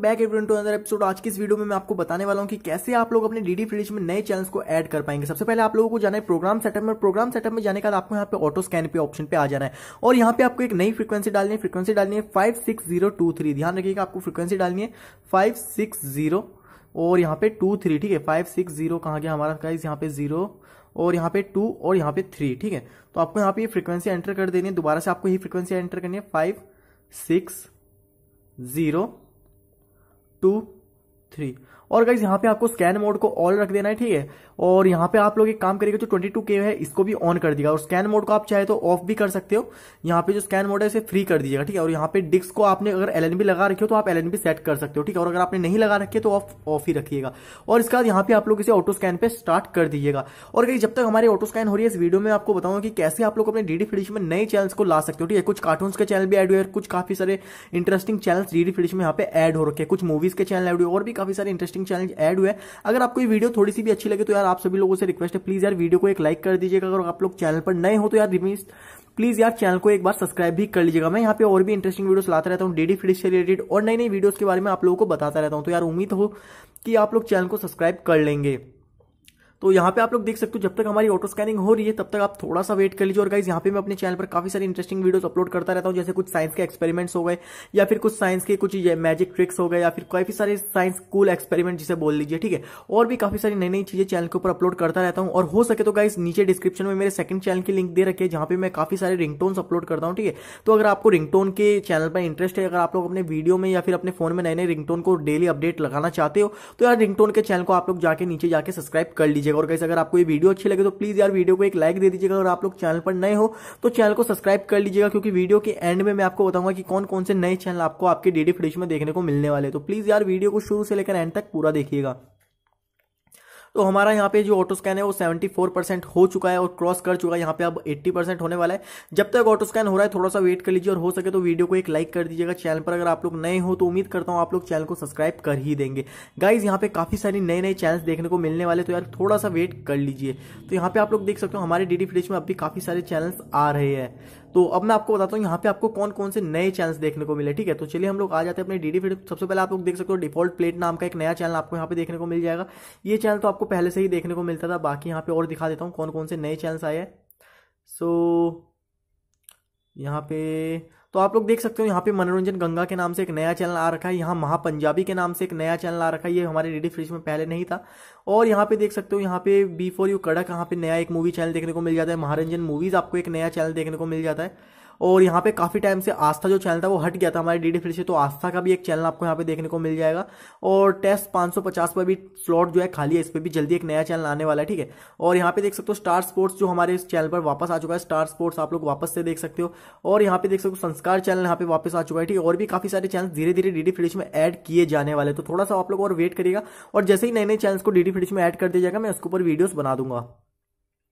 Back every to another episode आज की इस वीडियो में मैं आपको बताने वाला हूँ कि कैसे आप लोग अपने डीडी फ्रीज में नए चैनल्स को ऐड कर पाएंगे सबसे पहले आप लोगों को जाना है प्रोग्राम सेटअप में प्रोग्राम सेटअप में जाने के बाद आपको यहाँ पे ऑटो स्कैन पे ऑप्शन पे आ जाना है और यहाँ पे आपको एक नई फ्रीक्वेंसी डालनी है फ्रीक्वेंसी डालनी है फाइव ध्यान रखिएगा आपको फ्रीक्वेंसी डालनी है फाइव और यहाँ पे टू ठीक है फाइव सिक्स जीरो कहाँ गया हमारा प्राइस यहाँ पे जीरो और यहाँ पे टू और यहाँ पे थ्री ठीक है तो आपको यहाँ पे ये फ्रीक्वेंसी एंटर कर देनी है दोबारा से आपको ये फ्रीक्वेंसी एंटर करनी है five six zero two, three. और गाइज यहाँ पे आपको स्कैन मोड को ऑल रख देना है ठीक है और यहाँ पे आप लोग एक काम करेगा जो ट्वेंटी टू के है इसको भी ऑन कर दिया और स्कैन मोड को आप चाहे तो ऑफ भी कर सकते हो यहाँ पे जो स्कैन मोड है इसे फ्री कर दीजिएगा ठीक है और यहाँ पे डिस्क को आपने अगर एल लगा रखे हो तो आप एल सेट कर सकते हो ठीक है और अगर आपने नहीं लगा रखे तो ऑफ ऑफ ही रखिएगा और इसके बाद यहाँ पे आप लोग इसे ऑटो स्कैन पे स्टार्ट कर दीजिएगा और कहीं जब तक हमारी ऑटो स्कैन हो रही है इस वीडियो में आपको बताऊंगा कि कैसे आप लोग अपने डीडी फिडिश में नए चैनल्स को ला सकते हो ठीक है कुछ कार्टून्स के चैनल भी एड हुए कुछ काफी सारे इंटरेस्टिंग चैनल्स डीडी फिडिश में यहाँ पे एड हो रखे कुछ मूवीज के चैनल एड हुए और भी काफी सारे इंटरेस्टिंग इंटरेस्टिंग चैनल ऐड है अगर आपको ये वीडियो थोड़ी सी भी अच्छी लगे तो यार आप सभी लोगों से रिक्वेस्ट है प्लीज यार वीडियो को एक लाइक कर दीजिएगा अगर आप लोग चैनल पर नए हो तो यार प्लीज यार चैनल को एक बार सब्सक्राइब भी कर लीजिएगा मैं यहाँ पे और भी इंटरेस्टिंग वीडियोस लाता रहता हूँ डेली फिडिश से रिलेटेड और नई नई वीडियोस के बारे में आप लोगों को बताता रहता हूँ तो यार उम्मीद हो कि आप लोग चैनल को सब्सक्राइब कर लेंगे तो यहाँ पे आप लोग देख सकते हो जब तक हमारी ऑटो स्कैनिंग हो रही है तब तक आप थोड़ा सा वेट कर लीजिए और गाइज यहाँ पे मैं अपने चैनल पर काफी सारी इंटरेस्टिंग वीडियोस अपलोड करता रहता हूँ जैसे कुछ साइंस के एक्सपेरिमेंट्स हो गए या फिर कुछ साइंस के कुछ मैजिक ट्रिक्स हो गए या फिर काफी सारे साइंस कूल एक्सपेरिमेंट जिसे बोल लीजिए ठीक है और भी काफी सारी नई नई चीजें चैनल के ऊपर अपलोड करता रहता हूँ और हो सके तो गाइज नीचे डिस्क्रिप्शन में मेरे सेकंड चैनल की लिंक दे रखे जहाँ पे मैं काफी सारे रिंगटोन्स अपलोड करता हूँ ठीक है तो अगर आपको रिंगटोन के चैनल पर इंटरेस्ट है अगर आप लोग अपने वीडियो में या फिर अपने फोन में नए नए रिंगटोन को डेली अपडेट लगाना चाहते हो तो यार रिंगटोन के चैनल को आप लोग जाके नीचे जाके सब्सक्राइब कर लीजिए दीजिएगा और कैसे अगर आपको ये वीडियो अच्छी लगे तो प्लीज यार वीडियो को एक लाइक दे दीजिएगा और आप लोग चैनल पर नए हो तो चैनल को सब्सक्राइब कर लीजिएगा क्योंकि वीडियो के एंड में मैं आपको बताऊंगा कि कौन कौन से नए चैनल आपको आपके डेडी फ्रिज में देखने को मिलने वाले तो प्लीज यार वीडियो को शुरू से लेकर एंड तक पूरा देखिएगा तो हमारा यहाँ पे जो ऑटो स्कैन है वो 74 परसेंट हो चुका है और क्रॉस कर चुका है यहाँ पे अब 80 परसेंट होने वाला है जब तक ऑटो स्कैन हो रहा है थोड़ा सा वेट कर लीजिए और हो सके तो वीडियो को एक लाइक कर दीजिएगा चैनल पर अगर आप लोग नए हो तो उम्मीद करता हूँ आप लोग चैनल को सब्सक्राइब कर ही देंगे गाइज यहाँ पे काफी सारी नए नए चैनल देखने को मिलने वाले तो यार थोड़ा सा वेट कर लीजिए तो यहाँ पे आप लोग देख सकते हो हमारे डी डी में अब भी काफी सारे चैनल्स आ रहे हैं तो अब मैं आपको बताता हूँ यहाँ पे आपको कौन कौन से नए चैनल देखने को मिले ठीक है तो चलिए हम लोग आ जाते हैं अपने डीडी फीड सबसे पहले आप लोग देख सकते हो डिफॉल्ट प्लेट नाम का एक नया चैनल आपको यहाँ पे देखने को मिल जाएगा ये चैनल तो आपको पहले से ही देखने को मिलता था बाकी यहाँ पे और दिखा देता हूँ कौन कौन से नए चैनल आए हैं सो यहाँ पे तो आप लोग देख सकते हो यहाँ पे मनोरंजन गंगा के नाम से एक नया चैनल आ रखा है यहाँ महापंजाबी के नाम से एक नया चैनल आ रखा है ये हमारे रेडी फ्रिज में पहले नहीं था और यहाँ पे देख सकते हो यहाँ पे फोर यू कड़क यहाँ पे नया एक मूवी चैनल देखने को मिल जाता है महारंजन मूवीज आपको एक नया चैनल देखने को मिल जाता है और यहाँ पे काफ़ी टाइम से आस्था जो चैनल था वो हट गया था हमारे डीडी फिर से तो आस्था का भी एक चैनल आपको यहाँ पे देखने को मिल जाएगा और टेस्ट 550 पर भी स्लॉट जो है खाली है इस पर भी जल्दी एक नया चैनल आने वाला है ठीक है और यहाँ पे देख सकते हो स्टार स्पोर्ट्स जो हमारे इस चैनल पर वापस आ चुका है स्टार स्पोर्ट्स आप लोग वापस से देख सकते हो और यहाँ पे देख सकते हो संस्कार चैनल यहाँ पे वापस आ चुका है ठीक है और भी काफ़ी सारे चैनल धीरे धीरे डी फ्रिज में एड किए जाने वाले तो थोड़ा सा आप लोग और वेट करिएगा और जैसे ही नए नए चैनल को डी फ्रिज में एड कर दिया जाएगा मैं उसके ऊपर वीडियोज बना दूंगा